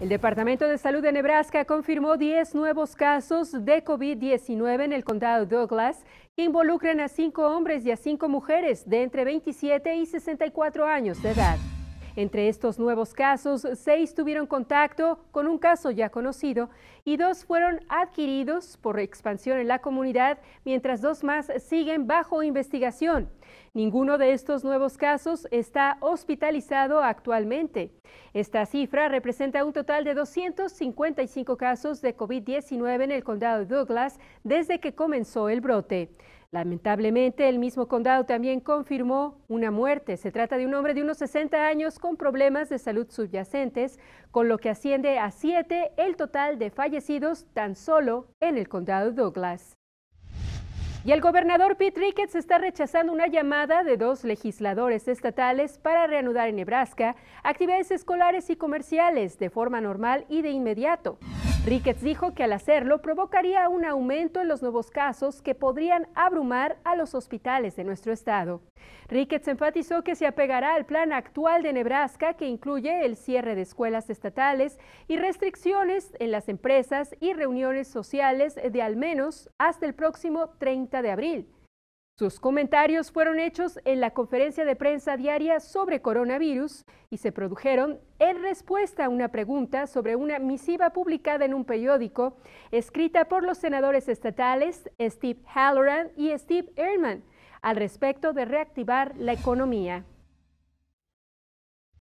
El Departamento de Salud de Nebraska confirmó 10 nuevos casos de COVID-19 en el condado de Douglas que involucran a cinco hombres y a cinco mujeres de entre 27 y 64 años de edad. Entre estos nuevos casos, seis tuvieron contacto con un caso ya conocido y dos fueron adquiridos por expansión en la comunidad, mientras dos más siguen bajo investigación. Ninguno de estos nuevos casos está hospitalizado actualmente. Esta cifra representa un total de 255 casos de COVID-19 en el condado de Douglas desde que comenzó el brote. Lamentablemente, el mismo condado también confirmó una muerte. Se trata de un hombre de unos 60 años con problemas de salud subyacentes, con lo que asciende a siete el total de fallecidos tan solo en el condado Douglas. Y el gobernador Pete Ricketts está rechazando una llamada de dos legisladores estatales para reanudar en Nebraska actividades escolares y comerciales de forma normal y de inmediato. Ricketts dijo que al hacerlo provocaría un aumento en los nuevos casos que podrían abrumar a los hospitales de nuestro estado. Ricketts enfatizó que se apegará al plan actual de Nebraska que incluye el cierre de escuelas estatales y restricciones en las empresas y reuniones sociales de al menos hasta el próximo 30 de abril. Sus comentarios fueron hechos en la conferencia de prensa diaria sobre coronavirus y se produjeron en respuesta a una pregunta sobre una misiva publicada en un periódico escrita por los senadores estatales Steve Halloran y Steve Ehrman al respecto de reactivar la economía.